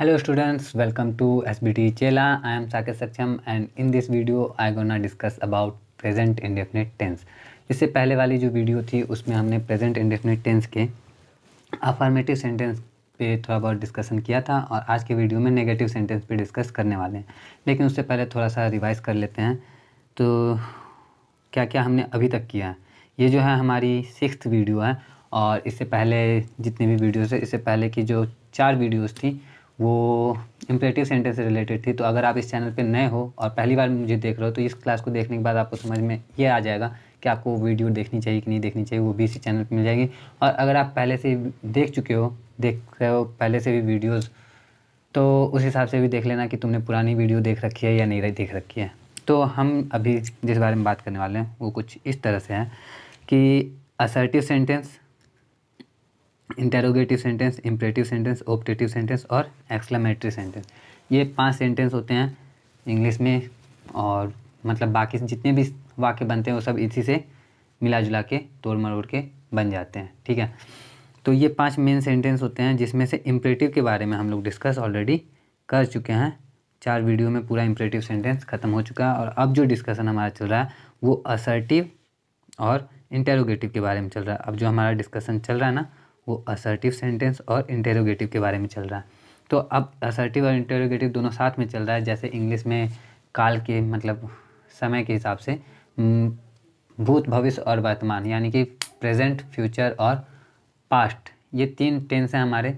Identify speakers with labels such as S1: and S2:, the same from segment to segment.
S1: hello students welcome to S B T चेला I am Saket Saksham and in this video I gonna discuss about present indefinite tense इससे पहले वाली जो video थी उसमें हमने प्रेजेंट इंडेफिनिट टेंस के अफॉर्मेटिव सेंटेंस पे थोड़ा बहुत डिस्कशन किया था और आज के वीडियो में नेगेटिव सेंटेंस पे डिस्कस करने वाले हैं लेकिन उससे पहले थोड़ा सा रिवाइज कर लेते हैं तो क्या क्या हमने अभी तक किया है ये जो है हमारी सिक्स वीडियो है और इससे पहले जितने भी वीडियोज़ है इससे पहले की जो चार वीडियोज़ थी वो इम्प्रेटिव सेंटेंस से रिलेटेड थी तो अगर आप इस चैनल पे नए हो और पहली बार मुझे देख रहे हो तो इस क्लास को देखने के बाद आपको समझ में ये आ जाएगा कि आपको वीडियो देखनी चाहिए कि नहीं देखनी चाहिए वो भी इसी चैनल पे मिल जाएगी और अगर आप पहले से देख चुके हो देख रहे हो पहले से भी वीडियोज़ तो उस हिसाब से भी देख लेना कि तुमने पुरानी वीडियो देख रखी है या नहीं देख रखी है तो हम अभी जिस बारे में बात करने वाले हैं वो कुछ इस तरह से हैं कि assertive sentence interrogative sentence imperative sentence optative sentence और एक्सलामेटरी सेंटेंस ये पांच सेंटेंस होते हैं इंग्लिश में और मतलब बाकी जितने भी वाक्य बनते हैं वो सब इसी से मिला जुला के तोड़ मरोड़ के बन जाते हैं ठीक है तो ये पांच मेन सेंटेंस होते हैं जिसमें से इम्परेटिव के बारे में हम लोग डिस्कस ऑलरेडी कर चुके हैं चार वीडियो में पूरा इम्परेटिव सेंटेंस ख़त्म हो चुका है और अब जो डिस्कशन हमारा चल रहा है वो असर्टिव और इंटेरोगेटिव के बारे में चल रहा है अब जो हमारा डिस्कशन चल रहा है ना वो असर्टिव सेंटेंस और इंटेरोगेटिव के बारे में चल रहा है तो अब असर्टिव और इंटेरोगेटिव दोनों साथ में चल रहा है जैसे इंग्लिश में काल के मतलब समय के हिसाब से हम्म, भूत भविष्य और वर्तमान यानी कि प्रेजेंट फ्यूचर और पास्ट ये तीन टेंस हैं हमारे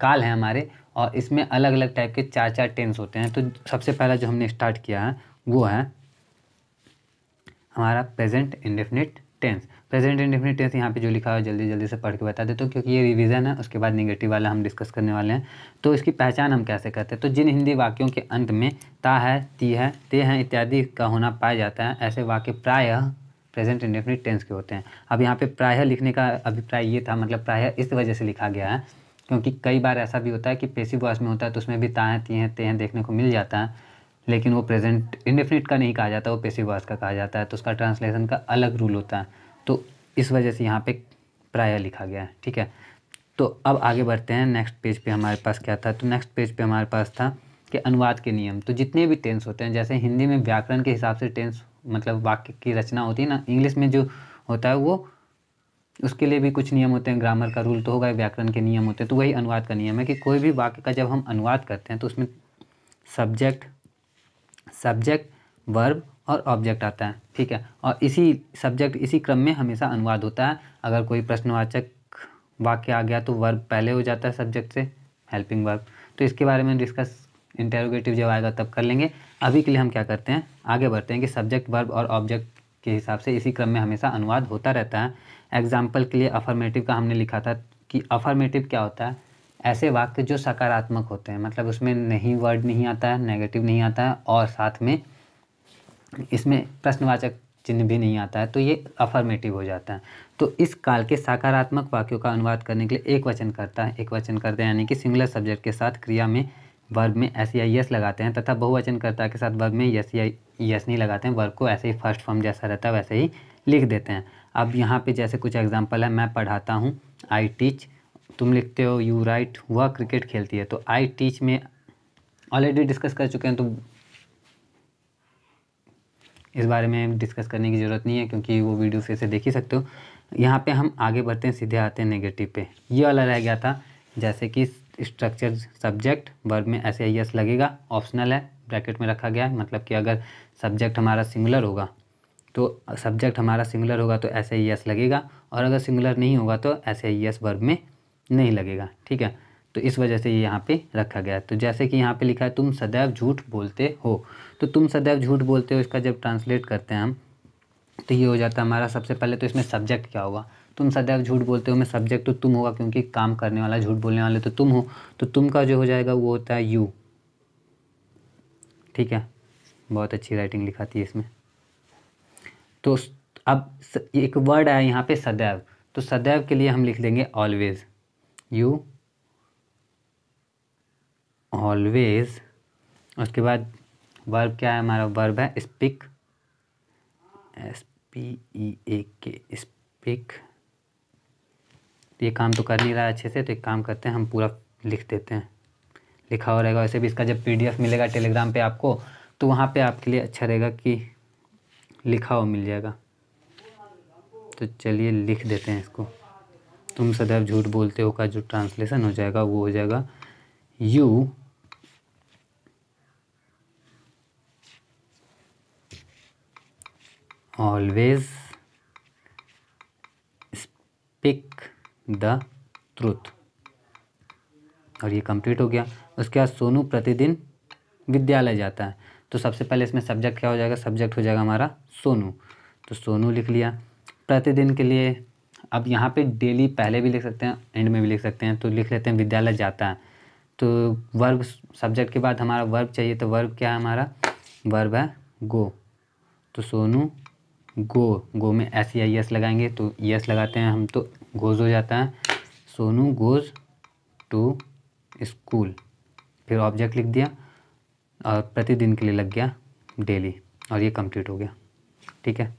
S1: काल हैं हमारे और इसमें अलग अलग टाइप के चार चार टेंस होते हैं तो सबसे पहला जो हमने स्टार्ट किया है वो है हमारा present indefinite tense present indefinite tense यहाँ पे जो लिखा है जल्दी जल्दी से पढ़ के बता देते हो क्योंकि ये रिवीजन है उसके बाद निगेटिव वाला हम डिस्कस करने वाले हैं तो इसकी पहचान हम कैसे करते हैं तो जिन हिंदी वाक्यों के अंत में ता है ती है ते है इत्यादि का होना पाया जाता है ऐसे वाक्य प्रायः प्रेजेंट इंडेफिनिट टेंस के होते हैं अब यहाँ पर प्रायः लिखने का अभिप्राय ये था मतलब प्रायः इस वजह से लिखा गया है क्योंकि कई बार ऐसा भी होता है कि पेशी वॉश में होता है तो उसमें भी ताएँ ते हैं देखने को मिल जाता है लेकिन वो प्रेजेंट इंडेफिनिट का नहीं कहा जाता वो पेसिव वॉइस का कहा जाता है तो उसका ट्रांसलेशन का अलग रूल होता है तो इस वजह से यहाँ पे प्राय लिखा गया है ठीक है तो अब आगे बढ़ते हैं नेक्स्ट पेज पे हमारे पास क्या था तो नेक्स्ट पेज पे हमारे पास था कि अनुवाद के नियम तो जितने भी टेंस होते हैं जैसे हिंदी में व्याकरण के हिसाब से टेंस मतलब वाक्य की रचना होती है ना इंग्लिश में जो होता है वो उसके लिए भी कुछ नियम होते हैं ग्रामर का रूल तो होगा व्याकरण के नियम होते हैं तो वही अनुवाद का नियम है कि कोई भी वाक्य का जब हम अनुवाद करते हैं तो उसमें सब्जेक्ट सब्जेक्ट वर्ब और ऑब्जेक्ट आता है ठीक है और इसी सब्जेक्ट इसी क्रम में हमेशा अनुवाद होता है अगर कोई प्रश्नवाचक वाक्य आ गया तो वर्ब पहले हो जाता है सब्जेक्ट से हेल्पिंग वर्ब तो इसके बारे में डिस्कस इंटेरोगेटिव जब आएगा तब कर लेंगे अभी के लिए हम क्या करते हैं आगे बढ़ते हैं कि सब्जेक्ट वर्ब और ऑब्जेक्ट के हिसाब से इसी क्रम में हमेशा अनुवाद होता रहता है एग्जाम्पल के लिए अफर्मेटिव का हमने लिखा था कि अफर्मेटिव क्या होता है ऐसे वाक्य जो सकारात्मक होते हैं मतलब उसमें नहीं वर्ड नहीं आता है नेगेटिव नहीं आता है और साथ में इसमें प्रश्नवाचक चिन्ह भी नहीं आता है तो ये अफर्मेटिव हो जाता है तो इस काल के सकारात्मक वाक्यों का अनुवाद करने के लिए एक वचन करता है एक वचन करता है यानी कि सिंगुलर सब्जेक्ट के साथ क्रिया में वर्ग में एस या यस लगाते हैं तथा बहुवचन करता के साथ वर्ग में यस या यस नहीं लगाते हैं वर्ग को ऐसे ही फर्स्ट फॉर्म जैसा रहता है वैसे ही लिख देते हैं अब यहाँ पे जैसे कुछ एग्जांपल है मैं पढ़ाता हूँ आई टीच तुम लिखते हो यू राइट वह क्रिकेट खेलती है तो आई टीच में ऑलरेडी डिस्कस कर चुके हैं तो इस बारे में डिस्कस करने की ज़रूरत नहीं है क्योंकि वो वीडियो फिर से देख ही सकते हो यहाँ पे हम आगे बढ़ते हैं सीधे आते हैं नेगेटिव पे ये वाला रह गया था जैसे कि स्ट्रक्चर सब्जेक्ट वर्ब में ऐसे यस लगेगा ऑप्शनल है ब्रैकेट में रखा गया है मतलब कि अगर सब्जेक्ट हमारा सिंगुलर होगा तो सब्जेक्ट हमारा सिंगुलर होगा तो ऐसे यस लगेगा और अगर सिंगुलर नहीं होगा तो ऐसे यस वर्ब में नहीं लगेगा ठीक है तो इस वजह से ये यहाँ पे रखा गया तो जैसे कि यहाँ पे लिखा है तुम सदैव झूठ बोलते हो तो तुम सदैव झूठ बोलते हो इसका जब ट्रांसलेट करते हैं हम तो ये हो जाता है हमारा सबसे पहले तो इसमें सब्जेक्ट क्या होगा तुम सदैव झूठ बोलते हो मैं सब्जेक्ट तो तुम होगा क्योंकि काम करने वाला झूठ बोलने वाले तो तुम हो तो तुम का जो हो जाएगा वो होता है यू ठीक है बहुत अच्छी राइटिंग लिखा थी इसमें तो अब एक वर्ड आया यहाँ पे सदैव तो सदैव के लिए हम लिख देंगे ऑलवेज़ यू ऑलवेज उसके बाद वर्ब क्या है हमारा वर्ब है speak S P E A K speak ये काम तो कर नहीं रहा अच्छे से तो एक काम करते हैं हम पूरा लिख देते हैं लिखा हो रहेगा वैसे भी इसका जब पीडीएफ मिलेगा टेलीग्राम पे आपको तो वहाँ पे आपके लिए अच्छा रहेगा कि लिखा हुआ मिल जाएगा तो चलिए लिख देते हैं इसको तुम सदैव झूठ बोलते हो का जो ट्रांसलेशन हो जाएगा वो हो जाएगा you always speak the truth और ये कंप्लीट हो गया उसके बाद सोनू प्रतिदिन विद्यालय जाता है तो सबसे पहले इसमें सब्जेक्ट क्या हो जाएगा सब्जेक्ट हो जाएगा हमारा सोनू तो सोनू लिख लिया प्रतिदिन के लिए अब यहाँ पे डेली पहले भी लिख सकते हैं एंड में भी लिख सकते हैं तो लिख लेते हैं विद्यालय जाता है तो वर्ब सब्जेक्ट के बाद हमारा वर्ब चाहिए तो वर्ब क्या है हमारा वर्ब है गो तो सोनू गो गो में एस या यस लगाएंगे तो यस लगाते हैं हम तो गोज हो जाता है सोनू गोज टू स्कूल फिर ऑब्जेक्ट लिख दिया और प्रतिदिन के लिए लग गया डेली और ये कंप्लीट हो गया ठीक है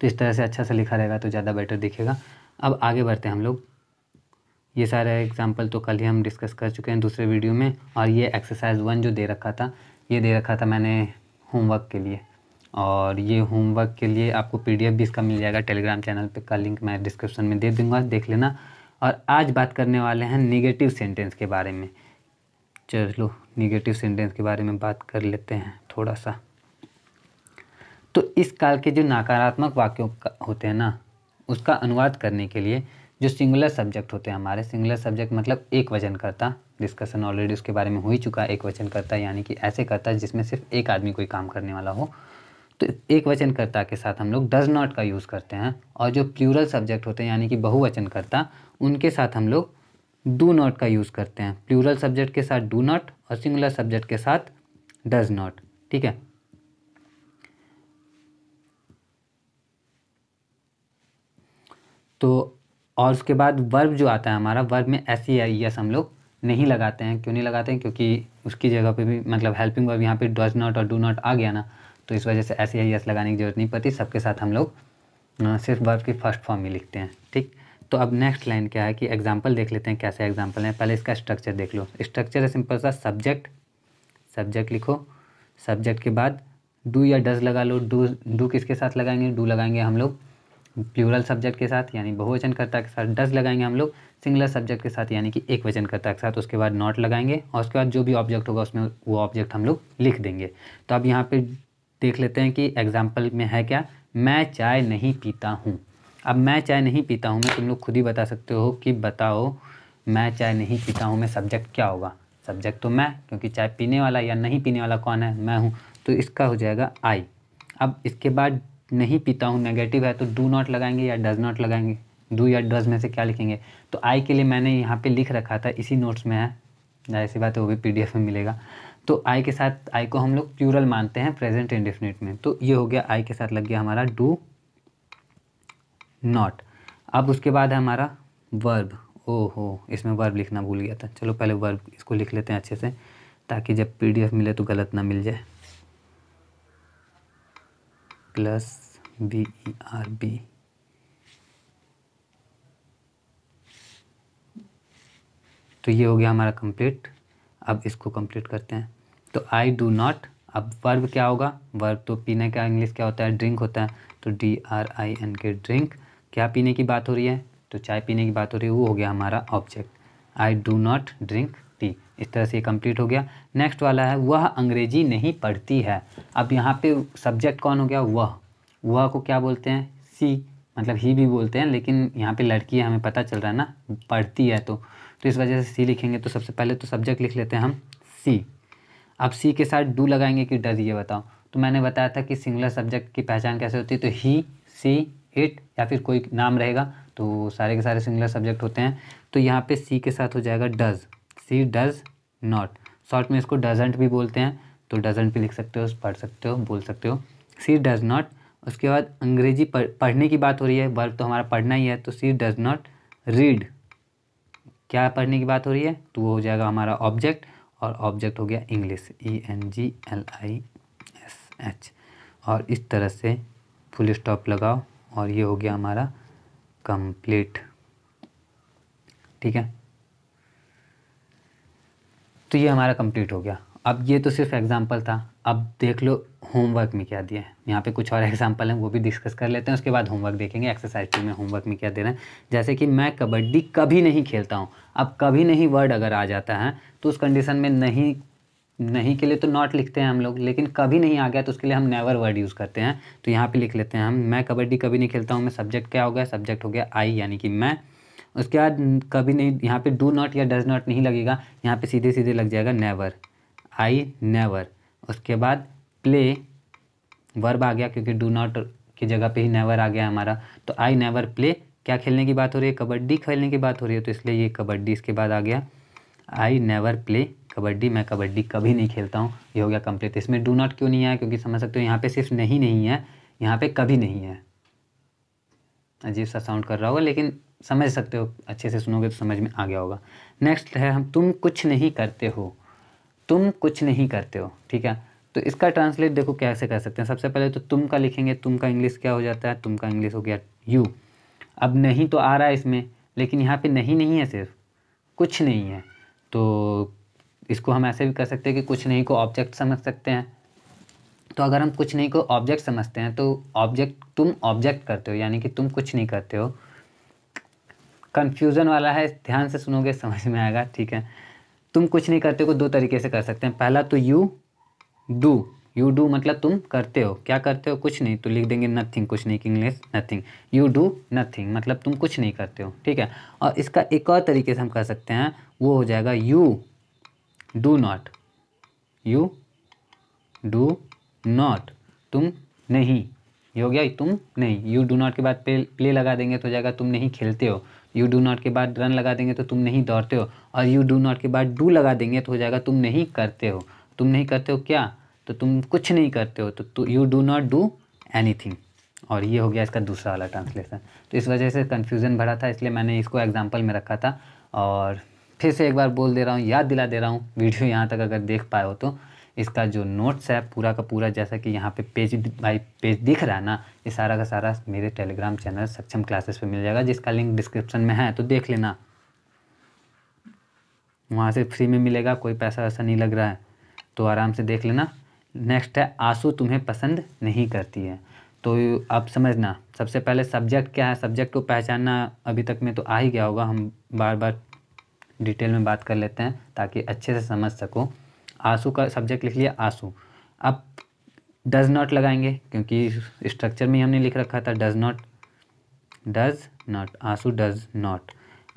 S1: तो इस तरह से अच्छा सा लिखा रहेगा तो ज़्यादा बेटर दिखेगा अब आगे बढ़ते हैं हम लोग ये सारा एग्जाम्पल तो कल ही हम डिस्कस कर चुके हैं दूसरे वीडियो में और ये एक्सरसाइज वन जो दे रखा था ये दे रखा था मैंने होमवर्क के लिए और ये होमवर्क के लिए आपको पीडीएफ भी इसका मिल जाएगा टेलीग्राम चैनल पे का लिंक मैं डिस्क्रिप्शन में दे दूंगा देख लेना और आज बात करने वाले हैं निगेटिव सेंटेंस के बारे में चलो निगेटिव सेंटेंस के बारे में बात कर लेते हैं थोड़ा सा तो इस काल के जो नकारात्मक वाक्यों होते हैं ना उसका अनुवाद करने के लिए जो सिंगुलर सब्जेक्ट होते हैं हमारे सिंगुलर सब्जेक्ट मतलब एक वजन करता डिस्कशन ऑलरेडी उसके बारे में हो ही चुका है एक वचन करता यानी कि ऐसे करता जिसमें सिर्फ एक आदमी कोई काम करने वाला हो तो एक वचन करता के साथ हम लोग डज नॉट का यूज़ करते हैं और जो प्लूरल सब्जेक्ट होते हैं यानी कि बहुवचन करता उनके साथ हम लोग डू नॉट का यूज़ करते हैं प्लूरल सब्जेक्ट के साथ डू नॉट और सिंगुलर सब्जेक्ट के साथ डज नॉट ठीक है तो और उसके बाद वर्ब जो आता है हमारा वर्ब में एस ई आई एस हम लोग नहीं लगाते हैं क्यों नहीं लगाते हैं क्योंकि उसकी जगह पे भी मतलब हेल्पिंग वर्ब यहाँ पे डज नॉट और डू नॉट आ गया ना तो इस वजह से एस ई आई एस लगाने की जरूरत नहीं पड़ती सबके साथ हम लोग सिर्फ वर्ब की फर्स्ट फॉर्म में लिखते हैं ठीक तो अब नेक्स्ट लाइन क्या है कि एग्जाम्पल देख लेते हैं कैसे एग्जाम्पल है पहले इसका स्ट्रक्चर देख लो स्ट्रक्चर है सिंपल सा सब्जेक्ट सब्जेक्ट लिखो सब्जेक्ट के बाद डू या डज लगा लो डू डू किसके साथ लगाएंगे डू लगाएंगे हम लोग प्लूरल सब्जेक्ट के साथ यानी बहुवचन कर्ता के साथ डस लगाएंगे हम लोग सिंगलर सब्जेक्ट के साथ यानी कि एक वचन कर्ता के साथ उसके बाद नॉट लगाएंगे और उसके बाद जो भी ऑब्जेक्ट होगा उसमें वो ऑब्जेक्ट हम लोग लिख देंगे तो अब यहाँ पे देख लेते हैं कि एग्जाम्पल में है क्या मैं चाय नहीं पीता हूँ अब मैं चाय नहीं पीता हूँ मैं तुम लोग खुद ही बता सकते हो कि बताओ मैं चाय नहीं पीता हूँ मैं सब्जेक्ट क्या होगा सब्जेक्ट तो मैं क्योंकि चाय पीने वाला या नहीं पीने वाला कौन है मैं हूँ तो इसका हो जाएगा आई अब इसके बाद नहीं पीता हूँ नेगेटिव है तो डू नॉट लगाएंगे या डज नॉट लगाएंगे डू या डज में से क्या लिखेंगे तो आई के लिए मैंने यहाँ पे लिख रखा था इसी नोट्स में है जाहिर सी बात है वो भी पी में मिलेगा तो आई के साथ आई को हम लोग प्यूरल मानते हैं प्रेजेंट इंडिफिनिट में तो ये हो गया आई के साथ लग गया हमारा डू नॉट अब उसके बाद है हमारा वर्ब ओहो इसमें वर्ब लिखना भूल गया था चलो पहले वर्ब इसको लिख लेते हैं अच्छे से ताकि जब पीडीएफ मिले तो गलत ना मिल जाए plus V E R B तो ये हो गया हमारा कंप्लीट अब इसको कंप्लीट करते हैं तो आई डू नॉट अब वर्ब क्या होगा वर्ब तो पीने का इंग्लिश क्या होता है ड्रिंक होता है तो D R I N K drink क्या पीने की बात हो रही है तो चाय पीने की बात हो रही है वो हो गया हमारा object I do not drink tea इस तरह से ये कम्प्लीट हो गया नेक्स्ट वाला है वह अंग्रेजी नहीं पढ़ती है अब यहाँ पे सब्जेक्ट कौन हो गया वह वह को क्या बोलते हैं सी मतलब ही भी बोलते हैं लेकिन यहाँ पे लड़की है हमें पता चल रहा है ना पढ़ती है तो तो इस वजह से सी लिखेंगे तो सबसे पहले तो सब्जेक्ट लिख लेते हैं हम सी अब सी के साथ डू लगाएंगे कि डज ये बताओ तो मैंने बताया था कि सिंगलर सब्जेक्ट की पहचान कैसे होती है तो ही सी इट या फिर कोई नाम रहेगा तो सारे के सारे सिंगलर सब्जेक्ट होते हैं तो यहाँ पे सी के साथ हो जाएगा does see does not short में इसको डजेंट भी बोलते हैं तो डजेंट भी लिख सकते हो पढ़ सकते हो बोल सकते हो सी डज नॉट उसके बाद अंग्रेजी पढ़, पढ़ने की बात हो रही है वर्ब तो हमारा पढ़ना ही है तो सी डज नॉट रीड क्या पढ़ने की बात हो रही है तो वो हो जाएगा हमारा ऑब्जेक्ट और ऑब्जेक्ट हो गया English E N G L I S H और इस तरह से फुल स्टॉप लगाओ और ये हो गया हमारा कंप्लीट ठीक है तो ये हमारा कंप्लीट हो गया अब ये तो सिर्फ एग्ज़ाम्पल था अब देख लो होमवर्क में क्या दिया है यहाँ पे कुछ और एग्जाम्पल हैं वो भी डिस्कस कर लेते हैं उसके बाद होमवर्क देखेंगे एक्सरसाइज टू में होमवर्क में क्या दे रहे हैं जैसे कि मैं कबड्डी कभी नहीं खेलता हूँ अब कभी नहीं वर्ड अगर आ जाता है तो उस कंडीशन में नहीं नहीं के लिए तो नॉट लिखते हैं हम लोग लेकिन कभी नहीं आ गया तो उसके लिए हम नेवर वर्ड यूज़ करते हैं तो यहाँ पर लिख लेते हैं हम मैं कबड्डी कभी नहीं खेलता हूँ मैं सब्जेक्ट क्या हो गया सब्जेक्ट हो गया आई यानी कि मैं उसके बाद कभी नहीं यहाँ पे डू नॉट या डज नॉट नहीं लगेगा यहाँ पे सीधे सीधे लग जाएगा नेवर आई नेवर उसके बाद प्ले वर्ब आ गया क्योंकि डू नॉट की जगह पे ही नेवर आ गया हमारा तो आई नेवर प्ले क्या खेलने की बात हो रही है कबड्डी खेलने की बात हो रही है तो इसलिए ये कबड्डी इसके बाद आ गया आई नेवर प्ले कबड्डी मैं कबड्डी कभी नहीं खेलता हूँ ये हो गया कंप्लीट इसमें डू नॉट क्यों नहीं आया क्योंकि समझ सकते हो यहाँ पे सिर्फ नहीं नहीं है यहाँ पे कभी नहीं है अजीब सा साउंड कर रहा होगा लेकिन समझ सकते हो अच्छे से सुनोगे तो समझ में आ गया होगा नेक्स्ट है हम तुम कुछ नहीं करते हो तुम कुछ नहीं करते हो ठीक है तो इसका ट्रांसलेट देखो कैसे कर सकते हैं सबसे पहले तो तुम का लिखेंगे तुम का इंग्लिश क्या हो जाता है तुम का इंग्लिश हो गया यू अब नहीं तो आ रहा है इसमें लेकिन यहाँ पे नहीं नहीं है सिर्फ कुछ नहीं है तो इसको हम ऐसे भी कर सकते हैं कि कुछ नहीं को ऑब्जेक्ट समझ सकते हैं तो अगर हम कुछ नहीं को ऑब्जेक्ट समझते हैं तो ऑब्जेक्ट तुम ऑब्जेक्ट करते हो यानी कि तुम कुछ नहीं करते हो कन्फ्यूज़न वाला है ध्यान से सुनोगे समझ में आएगा ठीक है तुम कुछ नहीं करते को दो तरीके से कर सकते हैं पहला तो यू डू यू डू मतलब तुम करते हो क्या करते हो कुछ नहीं तो लिख देंगे नथिंग कुछ नहीं English nothing you do nothing मतलब तुम कुछ नहीं करते हो ठीक है और इसका एक और तरीके से हम कर सकते हैं वो हो जाएगा you do not you do not तुम नहीं ये हो गया तुम नहीं यू डू नॉट के बाद प्ले प्ले लगा देंगे तो हो जाएगा तुम नहीं खेलते हो यू डू नॉट के बाद रन लगा देंगे तो तुम नहीं दौड़ते हो और यू डू नॉट के बाद डू लगा देंगे तो हो जाएगा तुम नहीं करते हो तुम नहीं करते हो क्या तो तुम कुछ नहीं करते हो तो you do not do any और ये हो गया इसका दूसरा वाला ट्रांसलेशन तो इस वजह से कन्फ्यूज़न भरा था इसलिए मैंने इसको एग्जाम्पल में रखा था और फिर से एक बार बोल दे रहा हूँ याद दिला दे रहा हूँ वीडियो यहाँ तक अगर देख पाए हो तो इसका जो नोट्स है पूरा का पूरा जैसा कि यहाँ पे पेज बाई पेज दिख रहा है ना ये सारा का सारा मेरे टेलीग्राम चैनल सक्षम क्लासेस पे मिल जाएगा जिसका लिंक डिस्क्रिप्शन में है तो देख लेना वहाँ से फ्री में मिलेगा कोई पैसा वैसा नहीं लग रहा है तो आराम से देख लेना नेक्स्ट है आंसू तुम्हें पसंद नहीं करती है तो आप समझना सबसे पहले सब्जेक्ट क्या है सब्जेक्ट को पहचानना अभी तक में तो आ ही गया होगा हम बार बार डिटेल में बात कर लेते हैं ताकि अच्छे से समझ सको आंसू का सब्जेक्ट लिख लिया आंसू अब डज नॉट लगाएंगे क्योंकि स्ट्रक्चर में हमने लिख रखा था does not does not answer does not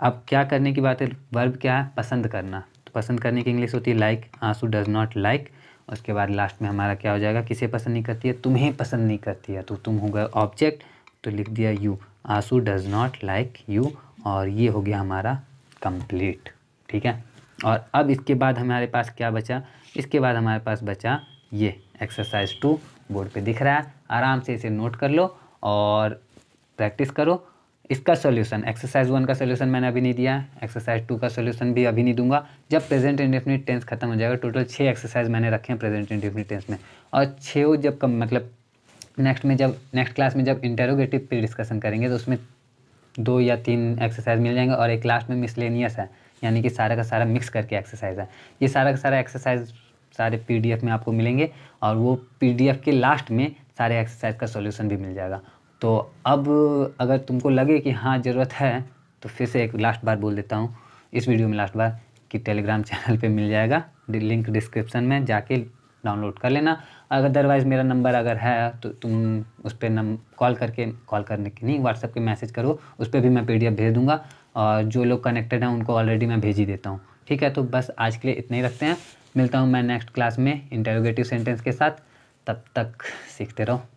S1: अब क्या करने की बात है वर्ब क्या है पसंद करना तो पसंद करने की इंग्लिश होती है लाइक आंसू डज नॉट लाइक उसके बाद लास्ट में हमारा क्या हो जाएगा किसे पसंद नहीं करती है तुम्हें पसंद नहीं करती है तो तुम हो गए ऑब्जेक्ट तो लिख दिया यू आंसू डज नॉट लाइक यू और ये हो गया हमारा कंप्लीट ठीक है और अब इसके बाद हमारे पास क्या बचा इसके बाद हमारे पास बचा ये एक्सरसाइज टू बोर्ड पे दिख रहा है आराम से इसे नोट कर लो और प्रैक्टिस करो इसका सोल्यूशन एक्सरसाइज वन का सोल्यूशन मैंने अभी नहीं दिया एक्सरसाइज टू का सोल्यूशन भी अभी नहीं दूंगा जब प्रेजेंट इंडेफिनिट टेंस खत्म हो जाएगा टोटल छः एक्सरसाइज मैंने रखे हैं प्रेजेंट इंडेफिनिट टेंस में और छः जब कम मतलब नेक्स्ट में जब नेक्स्ट क्लास में जब इंटेरोगेटिव पे डिस्कशन करेंगे तो उसमें दो या तीन एक्सरसाइज मिल जाएंगे और एक लास्ट में मिसलेनियस है यानी कि सारा का सारा मिक्स करके एक्सरसाइज है ये सारा का सारा एक्सरसाइज सारे पीडीएफ में आपको मिलेंगे और वो पीडीएफ के लास्ट में सारे एक्सरसाइज का सॉल्यूशन भी मिल जाएगा तो अब अगर तुमको लगे कि हाँ ज़रूरत है तो फिर से एक लास्ट बार बोल देता हूँ इस वीडियो में लास्ट बार कि टेलीग्राम चैनल पे मिल जाएगा लिंक डिस्क्रिप्शन में जाके डाउनलोड कर लेना अदरवाइज़ मेरा नंबर अगर है तो तुम उस पर नंबर कॉल करके कॉल करने की नहीं व्हाट्सएप के मैसेज करो उस पर भी मैं पी भेज दूँगा और जो लोग कनेक्टेड हैं उनको ऑलरेडी मैं भेज ही देता हूँ ठीक है तो बस आज के लिए इतना ही रखते हैं मिलता हूँ मैं नेक्स्ट क्लास में इंटरोगेटिव सेंटेंस के साथ तब तक सीखते रहो